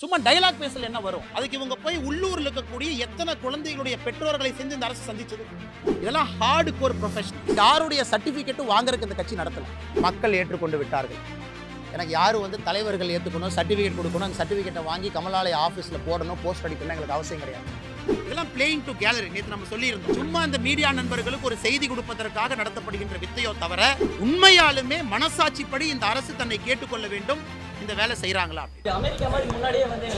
சும்மா டைலாக் பேசல என்ன வரும் அதுக்கு இவங்க போய் உள்ளூரில் இருக்கக்கூடிய எத்தனை குழந்தைகளுடைய பெற்றோர்களை சேர்ந்து இந்த அரசு சந்திச்சது இதெல்லாம் ஹார்டு கோர் ப்ரொஃபஷன் யாருடைய சர்டிஃபிகேட்டும் வாங்குறதுக்கு இந்த கட்சி நடத்தல மக்கள் ஏற்றுக்கொண்டு விட்டார்கள் எனக்கு யாரும் வந்து தலைவர்கள் ஏற்றுக்கணும் சர்டிஃபிகேட் கொடுக்கணும் அந்த சர்டிஃபிகேட்டை வாங்கி கமலாலய ஆஃபீஸில் போடணும் போஸ்ட் அடிக்கணும் எங்களுக்கு அவசியம் கிடையாது இதெல்லாம் பிளேயிங் டு கேலரி நேற்று நம்ம சொல்லியிருந்தோம் சும்மா அந்த மீடியா நண்பர்களுக்கு ஒரு செய்தி கொடுப்பதற்காக நடத்தப்படுகின்ற வித்தையோ தவிர உண்மையாலுமே மனசாட்சிப்படி இந்த அரசு தன்னை கேட்டுக்கொள்ள வேண்டும் இந்த வேலை செய்கிறாங்களா அமெரிக்கா மாதிரி முன்னாடியே வந்து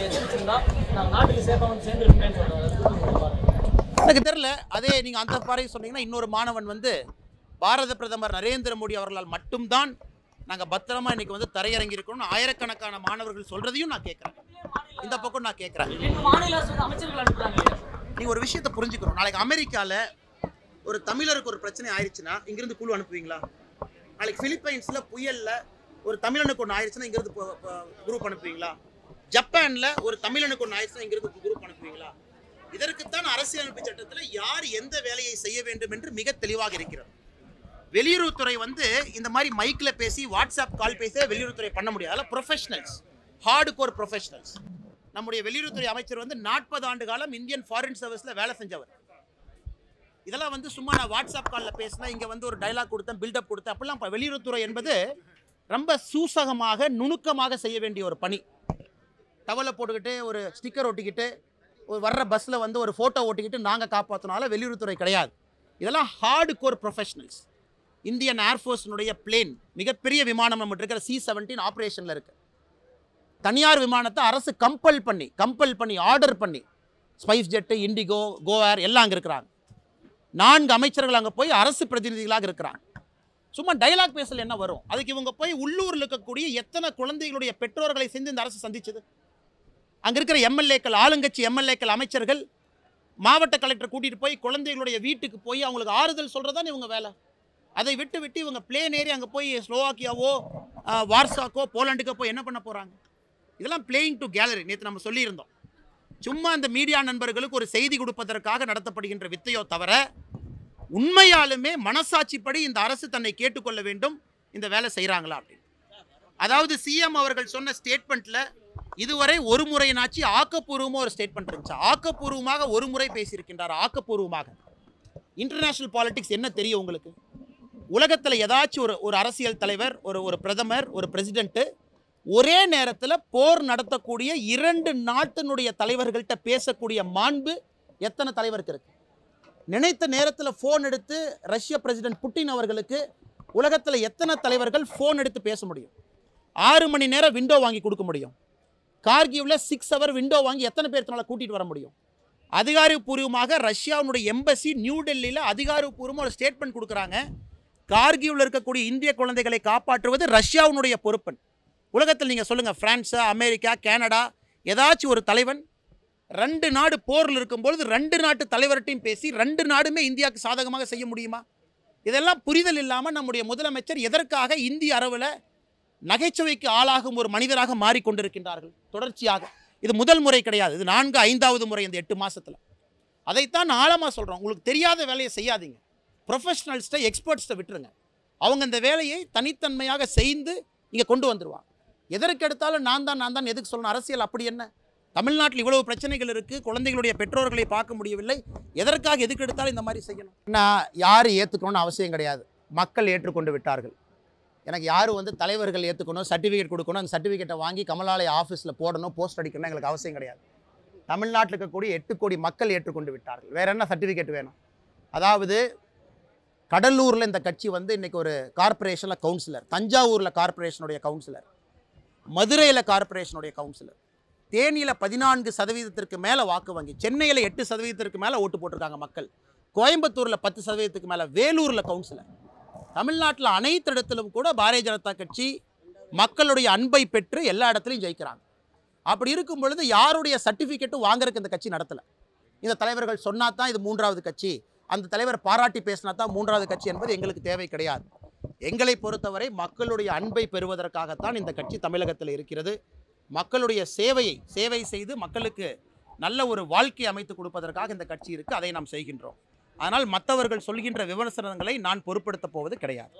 எனக்கு தெரில அதே நீங்கள் அந்த பாறையை சொன்னீங்கன்னா இன்னொரு மாணவன் வந்து பாரத பிரதமர் நரேந்திர மோடி அவர்களால் மட்டும்தான் நாங்கள் பத்திரமா இன்னைக்கு வந்து தரையிறங்கி இருக்கணும்னு ஆயிரக்கணக்கான மாணவர்கள் சொல்கிறதையும் நான் கேட்குறேன் இந்த பக்கம் நான் கேட்குறேன் நீங்கள் ஒரு விஷயத்தை புரிஞ்சுக்கணும் நாளைக்கு அமெரிக்காவில் ஒரு தமிழருக்கு ஒரு பிரச்சனை ஆயிடுச்சுன்னா இங்கிருந்து குழு அனுப்புவீங்களா நாளைக்கு பிலிப்பைன்ஸில் புயலில் ஒரு தமிழனுக்கு ஒன்று ஆயிடுச்சுன்னா இங்கிருந்து குரூப் அனுப்புவீங்களா ஜப்பானில் ஒரு தமிழனுக்கு ஒன்று ஆயிடுச்சுன்னா இங்கிருந்து குரூப் அனுப்புவீங்களா இதற்குத்தான் அரசியலமைப்பு சட்டத்தில் யார் எந்த வேலையை செய்ய வேண்டும் என்று மிக தெளிவாக இருக்கிறது வெளியுறவுத்துறை வந்து இந்த மாதிரி மைக்கில் பேசி வாட்ஸ்அப் கால் பேசியே வெளியுறவுத்துறை பண்ண முடியாது அதில் ப்ரொஃபஷனல்ஸ் ஹார்டு கோர் ப்ரொஃபஷனல்ஸ் நம்முடைய வெளியுறவுத்துறை அமைச்சர் வந்து நாற்பது ஆண்டு காலம் இந்தியன் ஃபாரின் சர்வீஸில் வேலை செஞ்சவர் இதெல்லாம் வந்து சும்மா நான் வாட்ஸ்அப் காலில் பேசினா இங்கே வந்து ஒரு டைலாக் கொடுத்தேன் பில்டப் கொடுத்தேன் அப்படிலாம் வெளியுறவுத்துறை என்பது ரொம்ப சூசகமாக நுணுக்கமாக செய்ய வேண்டிய ஒரு பணி டவலை போட்டுக்கிட்டு ஒரு ஸ்டிக்கர் ஒட்டிக்கிட்டு வர்ற பஸ்ஸில் வந்து ஒரு ஃபோட்டோ ஓட்டிக்கிட்டு நாங்கள் காப்பாற்றினால வெளியுறவுத்துறை கிடையாது இதெல்லாம் ஹார்டு கோர் ப்ரொஃபஷனல்ஸ் இந்தியன் ஏர்ஃபோர்ஸினுடைய பிளேன் மிகப்பெரிய விமானம் நம்ம இருக்கிற சி செவன்டீன் ஆப்ரேஷனில் இருக்குது தனியார் விமானத்தை அரசு கம்பல் பண்ணி கம்பல் பண்ணி ஆர்டர் பண்ணி ஸ்பைஸ் ஜெட்டு இண்டிகோ கோவேர் எல்லாம் அங்கே இருக்கிறாங்க நான்கு அமைச்சர்கள் அங்கே போய் அரசு பிரதிநிதிகளாக இருக்கிறாங்க சும்மா டைலாக் பேசல என்ன வரும் அதுக்கு இவங்க போய் உள்ளூரில் இருக்கக்கூடிய எத்தனை குழந்தைகளுடைய பெற்றோர்களை சேர்ந்து இந்த அரசு சந்திச்சது அங்கே இருக்கிற எம்எல்ஏக்கள் ஆளுங்கட்சி எம்எல்ஏக்கள் அமைச்சர்கள் மாவட்ட கலெக்டர் கூட்டிகிட்டு போய் குழந்தைகளுடைய வீட்டுக்கு போய் அவங்களுக்கு ஆறுதல் சொல்கிறதான் இவங்க வேலை அதை விட்டு விட்டு இவங்க பிளேன் ஏறி அங்கே போய் ஸ்லோவாக்கியாவோ வார்சாக்கோ போலாண்டுக்கோ போய் என்ன பண்ண போகிறாங்க இதெல்லாம் பிளேயிங் டு கேலரி நேற்று நம்ம சொல்லியிருந்தோம் சும்மா அந்த மீடியா நண்பர்களுக்கு ஒரு செய்தி கொடுப்பதற்காக நடத்தப்படுகின்ற வித்தையோ தவிர உண்மையாலுமே மனசாட்சிப்படி இந்த அரசு தன்னை கேட்டுக்கொள்ள வேண்டும் இந்த வேலை செய்கிறாங்களா அப்படின்னு அதாவது சிஎம் அவர்கள் சொன்ன ஸ்டேட்மெண்ட்டில் இதுவரை ஒரு முறையினாச்சு ஆக்கப்பூர்வமாக ஒரு ஸ்டேட்மெண்ட் இருந்துச்சு ஆக்கப்பூர்வமாக ஒரு முறை பேசியிருக்கின்றார் ஆக்கப்பூர்வமாக இன்டர்நேஷ்னல் பாலிடிக்ஸ் என்ன தெரியும் உங்களுக்கு உலகத்தில் ஏதாச்சும் ஒரு ஒரு அரசியல் தலைவர் ஒரு ஒரு பிரதமர் ஒரு பிரசிடென்ட்டு ஒரே நேரத்தில் போர் நடத்தக்கூடிய இரண்டு நாட்டினுடைய தலைவர்கள்ட்ட பேசக்கூடிய மாண்பு எத்தனை தலைவருக்கு இருக்குது நினைத்த நேரத்தில் ஃபோன் எடுத்து ரஷ்ய பிரசிடென்ட் புட்டின் அவர்களுக்கு உலகத்தில் எத்தனை தலைவர்கள் ஃபோன் எடுத்து பேச முடியும் ஆறு மணி நேரம் விண்டோ வாங்கி கொடுக்க முடியும் கார்கிவில் சிக்ஸ் ஹவர் விண்டோ வாங்கி எத்தனை பேர்த்தனால கூட்டிகிட்டு வர முடியும் அதிகாரப்பூர்வமாக ரஷ்யாவுடைய எம்பசி நியூ டெல்லியில் அதிகாரப்பூர்வமாக ஒரு ஸ்டேட்மெண்ட் கொடுக்குறாங்க கார்கிவில் இருக்கக்கூடிய இந்திய குழந்தைகளை காப்பாற்றுவது ரஷ்யாவுடைய பொறுப்பன் உலகத்தில் நீங்கள் சொல்லுங்கள் ஃப்ரான்ஸு அமெரிக்கா கனடா ஏதாச்சும் ஒரு தலைவன் ரெண்டு நாடு போரில் இருக்கும்பொழுது ரெண்டு நாட்டு தலைவர்கிட்டையும் பேசி ரெண்டு நாடுமே இந்தியாவுக்கு சாதகமாக செய்ய முடியுமா இதெல்லாம் புரிதல் இல்லாமல் நம்முடைய முதலமைச்சர் எதற்காக இந்திய அரவில் நகைச்சுவைக்கு ஆளாகும் ஒரு மனிதராக மாறிக்கொண்டிருக்கின்றார்கள் தொடர்ச்சியாக இது முதல் முறை கிடையாது இது நான்கு ஐந்தாவது முறை இந்த எட்டு மாதத்தில் அதைத்தான் ஆழமாக சொல்கிறோம் உங்களுக்கு தெரியாத வேலையை செய்யாதீங்க ப்ரொஃபஷனல்ஸ்ட்டை எக்ஸ்பர்ட்ஸ்ட்டை விட்டுருங்க அவங்க இந்த வேலையை தனித்தன்மையாக செய்து இங்கே கொண்டு வந்துடுவாங்க எதற்கு எடுத்தாலும் நான் தான் நான் தான் எதுக்கு சொல்லணும் அரசியல் அப்படி என்ன தமிழ்நாட்டில் இவ்வளவு பிரச்சனைகள் இருக்குது குழந்தைகளுடைய பெற்றோர்களை பார்க்க முடியவில்லை எதற்காக எதுக்கு எடுத்தாலும் இந்த மாதிரி செய்யணும் நான் யார் ஏற்றுக்கணும்னு அவசியம் கிடையாது மக்கள் ஏற்றுக்கொண்டு விட்டார்கள் எனக்கு யாரும் வந்து தலைவர்கள் ஏற்றுக்கணும் சர்டிஃபிகேட் கொடுக்கணும் அந்த சர்டிஃபிகேட்டை வாங்கி கமலாலய ஆஃபீஸில் போடணும் போஸ்ட் அடிக்கணும் எங்களுக்கு அவசியம் கிடையாது தமிழ்நாட்டில் இருக்கக்கூடிய எட்டு கோடி மக்கள் ஏற்றுக்கொண்டு விட்டார்கள் வேறு என்ன சர்டிஃபிகேட் வேணும் அதாவது கடலூரில் இந்த கட்சி வந்து இன்றைக்கி ஒரு கார்பரேஷனில் கவுன்சிலர் தஞ்சாவூரில் கார்பரேஷனுடைய கவுன்சிலர் மதுரையில் கார்பரேஷனுடைய கவுன்சிலர் தேனியில் பதினான்கு சதவீதத்திற்கு மேலே வாக்கு வங்கி சென்னையில் எட்டு சதவீதத்திற்கு மேலே ஓட்டு போட்டிருக்காங்க மக்கள் கோயம்புத்தூரில் பத்து சதவீதத்துக்கு மேலே வேலூரில் கவுன்சிலர் தமிழ்நாட்டில் அனைத்து இடத்திலும் கூட பாரதிய ஜனதா கட்சி மக்களுடைய அன்பை பெற்று எல்லா இடத்துலையும் ஜெயிக்கிறாங்க அப்படி இருக்கும் பொழுது யாருடைய சர்டிஃபிகேட்டும் வாங்குறதுக்கு இந்த கட்சி நடத்தலை இந்த தலைவர்கள் சொன்னா தான் இது மூன்றாவது கட்சி அந்த தலைவர் பாராட்டி பேசினா தான் மூன்றாவது கட்சி என்பது எங்களுக்கு தேவை கிடையாது எங்களை பொறுத்தவரை மக்களுடைய அன்பை பெறுவதற்காகத்தான் இந்த கட்சி தமிழகத்தில் இருக்கிறது மக்களுடைய சேவையை சேவை செய்து மக்களுக்கு நல்ல ஒரு வாழ்க்கை அமைத்து கொடுப்பதற்காக இந்த கட்சி இருக்கு அதை நாம் செய்கின்றோம் ஆனால் மற்றவர்கள் சொல்கின்ற விமர்சனங்களை நான் பொருட்படுத்தப் போவது கிடையாது